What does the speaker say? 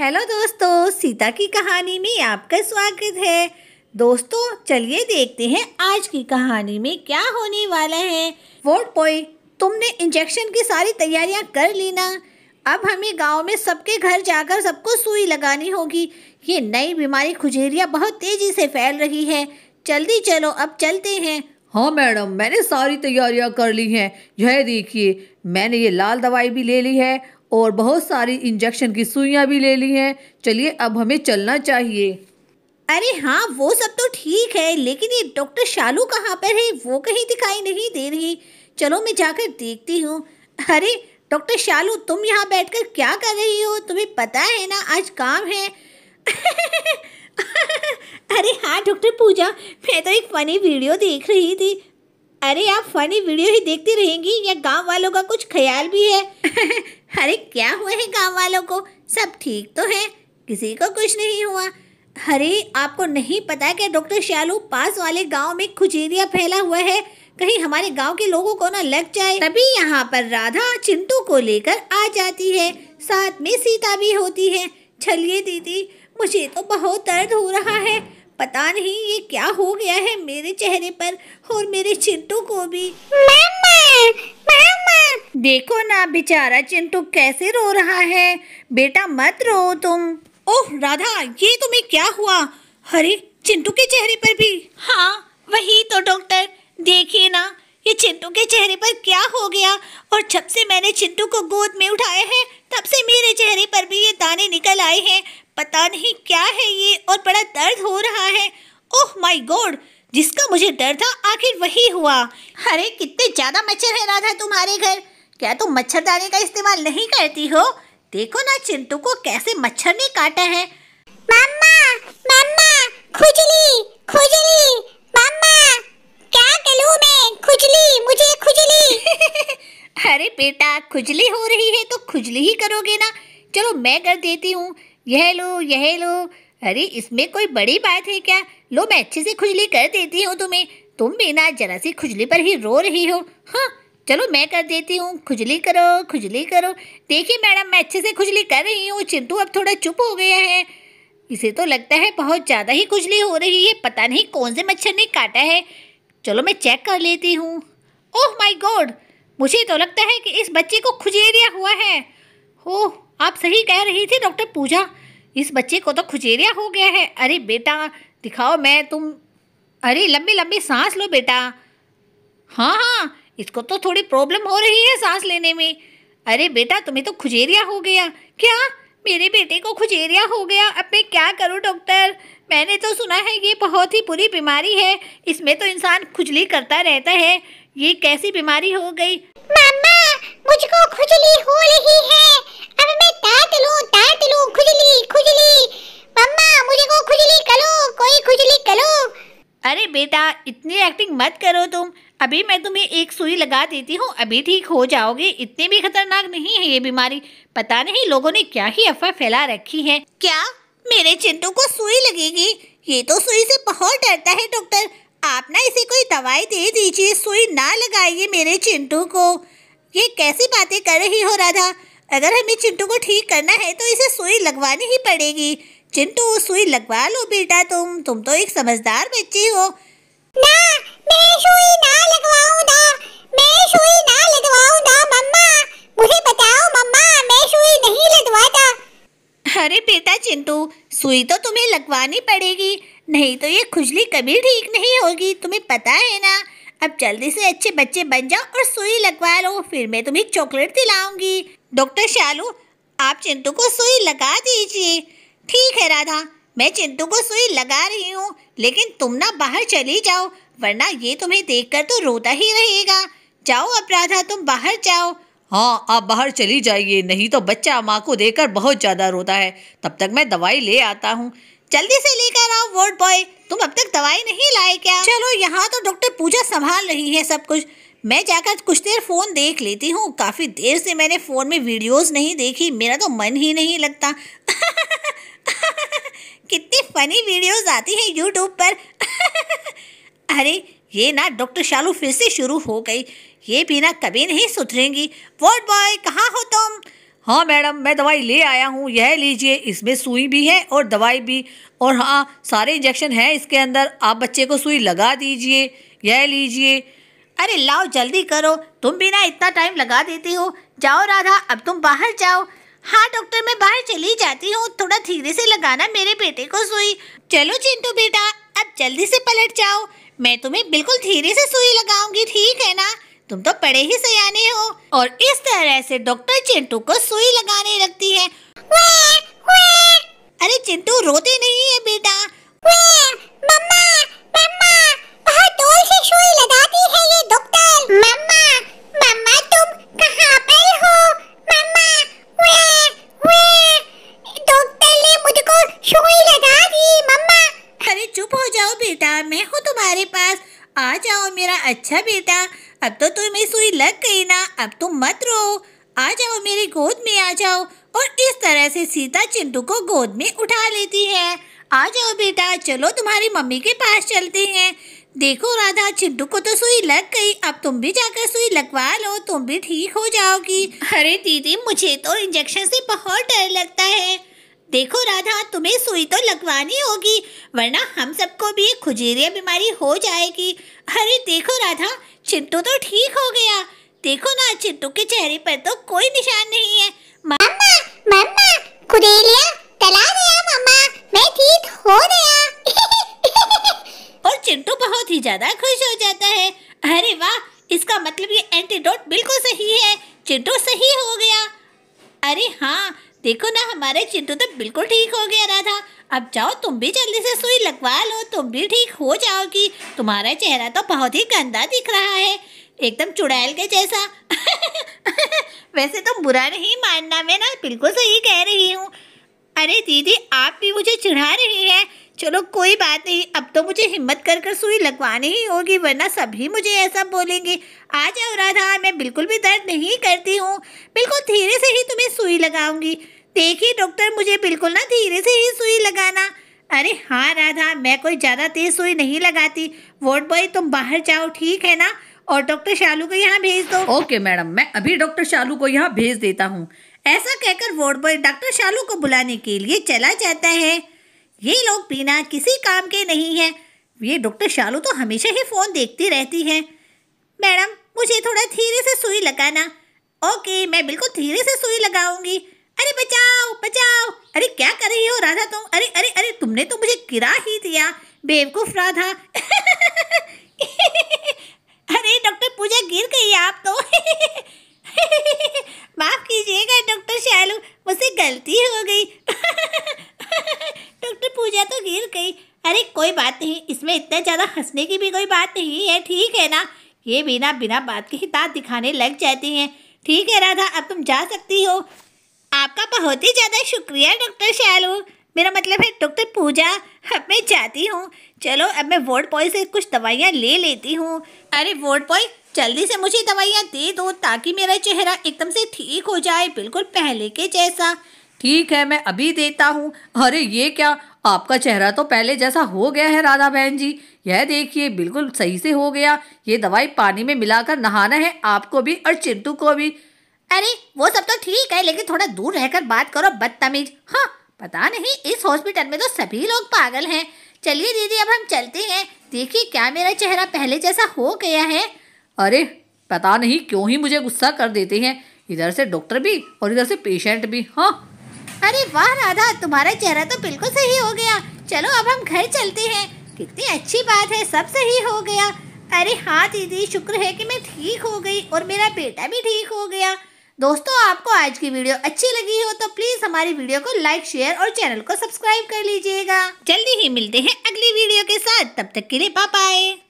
Hello दोस्तों सीता की कहानी में आपका स्वागत है दोस्तों चलिए देखते हैं आज की कहानी में क्या होने वाला है वोट बॉय तुमने इंजेक्शन की सारी तैयारियां कर ली ना अब हमें गांव में सबके घर जाकर सबको सुई लगानी होगी ये नई बीमारी खुजेरिया बहुत तेज़ी से फैल रही है जल्दी चलो अब चलते हैं हाँ मैडम मैंने सारी तैयारियां कर ली हैं यह देखिए मैंने ये लाल दवाई भी ले ली है और बहुत सारी इंजेक्शन की सुइयाँ भी ले ली हैं चलिए अब हमें चलना चाहिए अरे हाँ वो सब तो ठीक है लेकिन ये डॉक्टर शालू कहाँ पर है वो कहीं दिखाई नहीं दे रही चलो मैं जाकर देखती हूँ अरे डॉक्टर शालू तुम यहाँ बैठकर क्या कर रही हो तुम्हें पता है ना आज काम है अरे हाँ डॉक्टर पूजा मैं तो एक फनी वीडियो देख रही थी अरे आप फनी वीडियो ही देखती रहेंगी या गांव वालों का कुछ ख्याल भी है अरे क्या हुआ है गांव वालों को सब ठीक तो है किसी को कुछ नहीं हुआ अरे आपको नहीं पता कि डॉक्टर श्यालू पास वाले गांव में खुजेरिया फैला हुआ है कहीं हमारे गांव के लोगों को ना लग जाए तभी यहाँ पर राधा चिंटू को लेकर आ जाती है साथ में सीता भी होती है चलिए दीदी मुझे तो बहुत दर्द हो रहा है पता नहीं ये क्या हो गया है मेरे चेहरे पर और मेरे चिंटू को भी मामा, मामा। देखो ना बेचारा चिंटू कैसे रो रहा है बेटा मत रो तुम ओह राधा ये तुम्हें क्या हुआ अरे चिंटू के चेहरे पर भी हाँ वही तो डॉक्टर देखिए ना ये चिंटू के चेहरे पर क्या हो गया और जब से मैंने चिंटू को गोद में उठाया है तब से मेरे चेहरे पर भी ये दाने निकल आए हैं पता नहीं क्या है ये और बड़ा दर्द हो रहा है ओह माय गॉड जिसका मुझे डर था आखिर वही हुआ अरे कितने ज़्यादा मच्छर है राधा तुम्हारे घर क्या तुम तो मच्छरदानी का इस्तेमाल नहीं करती हो देखो ना चिंटू को कैसे मच्छर ने काटा है मामा मामा खुजली खुजली मामा क्या करूं मैं खुजली मुझे खुजली अरे बेटा खुजली हो रही है तो खुजली ही करोगे ना चलो मैं कर देती हूँ यह लो यह लो अरे इसमें कोई बड़ी बात है क्या लो मैं अच्छे से खुजली कर देती हूँ तुम्हें तुम बिना जरा सी खुजली पर ही रो रही हो हाँ चलो मैं कर देती हूँ खुजली करो खुजली करो देखिए मैडम मैं अच्छे से खुजली कर रही हूँ चिंतू अब थोड़ा चुप हो गया है इसे तो लगता है बहुत ज़्यादा ही खुजली हो रही है पता नहीं कौन से मच्छर ने काटा है चलो मैं चेक कर लेती हूँ ओह माई गॉड मुझे तो लगता है कि इस बच्चे को खुजेरिया हुआ है ओह आप सही कह रही थी डॉक्टर पूजा इस बच्चे को तो खुचेरिया हो गया है अरे बेटा दिखाओ मैं तुम अरे लंबी लंबी सांस लो बेटा हाँ हाँ इसको तो थोड़ी प्रॉब्लम हो रही है सांस लेने में अरे बेटा तुम्हें तो खुजेरिया हो गया क्या मेरे बेटे को खुजेरिया हो गया अब मैं क्या करूँ डॉक्टर मैंने तो सुना है ये बहुत ही बुरी बीमारी है इसमें तो इंसान खुजली करता रहता है ये कैसी बीमारी हो गई मामा मुझको खुजली हो रही है इतनी एक्टिंग मत करो तुम अभी मैं तुम्हें एक सुई लगा देती हूँ अभी ठीक हो जाओगे इतने भी खतरनाक नहीं है ये बीमारी पता नहीं लोगों ने क्या ही अफवाह फैला रखी है क्या मेरे चिंटू को सुई लगेगी ये तो सुई से बहुत डरता है डॉक्टर आप ना इसे कोई दवाई दे दीजिए सुई ना लगाइए मेरे चिंटू को ये कैसी बातें कर रही हो राधा अगर हमें चिंटू को ठीक करना है तो इसे सुई लगवानी ही पड़ेगी चिंटू सुई लगवा लो बेटा तुम तुम तो एक समझदार बच्ची हो अरे बेटा चिंटू सुई तो तुम्हें लगवानी पड़ेगी नहीं तो ये खुजली कभी ठीक नहीं होगी तुम्हें पता है ना अब जल्दी से अच्छे बच्चे बन जाओ और सुई लगवा लो फिर मैं तुम्हें चॉकलेट दिलाऊंगी डॉक्टर शालू आप चिंटू को सुई लगा दीजिए ठीक है राधा मैं चिंटू को सुई लगा रही हूँ लेकिन तुम ना बाहर चली जाओ वरना ये तुम्हें देखकर तो रोता ही रहेगा जाओ अपराधा तुम बाहर जाओ हाँ आप बाहर चली जाइए नहीं तो बच्चा माँ को देखकर बहुत ज़्यादा रोता है तब तक मैं दवाई ले आता हूँ जल्दी से लेकर आओ वोट बॉय तुम अब तक दवाई नहीं लाए क्या चलो यहाँ तो डॉक्टर पूजा संभाल रही है सब कुछ मैं जाकर कुछ देर फ़ोन देख लेती हूँ काफ़ी देर से मैंने फ़ोन में वीडियोस नहीं देखी मेरा तो मन ही नहीं लगता कितनी फनी वीडियोस आती हैं यूट्यूब पर अरे ये ना डॉक्टर शालू फिर से शुरू हो गई ये भी ना कभी नहीं सुधरेंगी वोट बॉय कहाँ हो तुम हाँ मैडम मैं दवाई ले आया हूँ यह लीजिए इसमें सुई भी है और दवाई भी और हाँ सारे इंजेक्शन हैं इसके अंदर आप बच्चे को सुई लगा दीजिए यह लीजिए अरे लाओ जल्दी करो तुम भी ना इतना टाइम लगा देती हो जाओ राधा अब तुम बाहर जाओ हाँ डॉक्टर मैं बाहर चली जाती हूँ थोड़ा धीरे से लगाना मेरे बेटे को सुई चलो चिंटू बेटा अब जल्दी से पलट जाओ मैं तुम्हें बिल्कुल धीरे से सुई लगाऊंगी ठीक है ना तुम तो पड़े ही सयाने हो और इस तरह से डॉक्टर चिंटू को सुई लगाने लगती है वे, वे। अरे चिंटू रोते नहीं है बेटा वे! आ जाओ मेरा अच्छा बेटा अब तो तुम्हें सुई लग गई ना अब तुम मत रो आ जाओ मेरी गोद में आ जाओ और इस तरह से सीता चिंटू को गोद में उठा लेती है आ जाओ बेटा चलो तुम्हारी मम्मी के पास चलते हैं देखो राधा चिंटू को तो सुई लग गई अब तुम भी जाकर सुई लगवा लो तुम भी ठीक हो जाओगी अरे दीदी मुझे तो इंजेक्शन से बहुत डर लगता है देखो राधा तुम्हें सुई तो लगवानी होगी वरना हम सबको भी खुजेरिया बीमारी हो जाएगी अरे देखो राधा चिंटू तो ठीक हो गया देखो ना चिंटू के चेहरे पर तो कोई निशान नहीं है मम्मा मम्मा खुजेरिया चला गया मम्मा मैं ठीक हो गया और चिंटू बहुत ही ज्यादा खुश हो जाता है अरे वाह इसका मतलब ये एंटीडोट बिल्कुल सही है चिंटू सही हो गया अरे हाँ देखो ना हमारे चिंटू तो बिल्कुल ठीक हो गया था अब जाओ तुम भी जल्दी से सुई लगवा लो तुम भी ठीक हो जाओगी तुम्हारा चेहरा तो बहुत ही गंदा दिख रहा है एकदम चुड़ैल के जैसा वैसे तुम तो बुरा नहीं मानना मैं ना बिल्कुल सही कह रही हूँ अरे दीदी आप भी मुझे चिढ़ा रही है चलो कोई बात नहीं अब तो मुझे हिम्मत कर कर सुई लगवानी ही होगी वरना सभी मुझे ऐसा बोलेंगे आ जाओ राधा मैं बिल्कुल भी दर्द नहीं करती हूँ बिल्कुल धीरे से ही तुम्हें सुई लगाऊंगी देखिए डॉक्टर मुझे बिल्कुल ना धीरे से ही सुई लगाना अरे हाँ राधा मैं कोई ज़्यादा तेज़ सुई नहीं लगाती वोट बॉय तुम बाहर जाओ ठीक है ना और डॉक्टर शालू को यहाँ भेज दो ओके मैडम मैं अभी डॉक्टर शालू को यहाँ भेज देता हूँ ऐसा कहकर वोट बॉय डॉक्टर शालू को बुलाने के लिए चला जाता है ये लोग बिना किसी काम के नहीं हैं ये डॉक्टर शालू तो हमेशा ही फ़ोन देखती रहती है मैडम मुझे थोड़ा धीरे से सुई लगाना ओके मैं बिल्कुल धीरे से सुई लगाऊंगी अरे बचाओ बचाओ अरे क्या कर रही हो राधा तुम अरे अरे अरे तुमने तो मुझे गिरा ही दिया बेवकूफ राधा अरे डॉक्टर पूजा गिर गई हंसने की भी कोई बात नहीं है ठीक है ना ये बिना बिना बात के ही दाँत दिखाने लग जाते हैं ठीक है राधा अब तुम जा सकती हो आपका बहुत ही ज़्यादा शुक्रिया डॉक्टर शालू मेरा मतलब है डॉक्टर पूजा अब मैं जाती हूँ चलो अब मैं वोट बॉय से कुछ दवाइयाँ ले लेती हूँ अरे वोट बॉय जल्दी से मुझे दवाइयाँ दे दो ताकि मेरा चेहरा एकदम से ठीक हो जाए बिल्कुल पहले के जैसा ठीक है मैं अभी देता हूँ अरे ये क्या आपका चेहरा तो पहले जैसा हो गया है राधा बहन जी यह देखिए बिल्कुल सही से हो गया ये दवाई पानी में मिलाकर नहाना है आपको भी और चिंटू को भी अरे वो सब तो ठीक है लेकिन थोड़ा दूर रहकर बात करो बदतमीज हाँ पता नहीं इस हॉस्पिटल में तो सभी लोग पागल हैं चलिए दीदी अब हम चलते हैं देखिए क्या मेरा चेहरा पहले जैसा हो गया है अरे पता नहीं क्यों ही मुझे गुस्सा कर देते हैं इधर से डॉक्टर भी और इधर से पेशेंट भी हाँ अरे वाह राधा तुम्हारा चेहरा तो बिल्कुल सही हो गया चलो अब हम घर चलते हैं कितनी अच्छी बात है सब सही हो गया अरे हाँ दीदी शुक्र है कि मैं ठीक हो गई और मेरा बेटा भी ठीक हो गया दोस्तों आपको आज की वीडियो अच्छी लगी हो तो प्लीज़ हमारी वीडियो को लाइक शेयर और चैनल को सब्सक्राइब कर लीजिएगा जल्दी ही मिलते हैं अगली वीडियो के साथ तब तक के लिए बाय बाय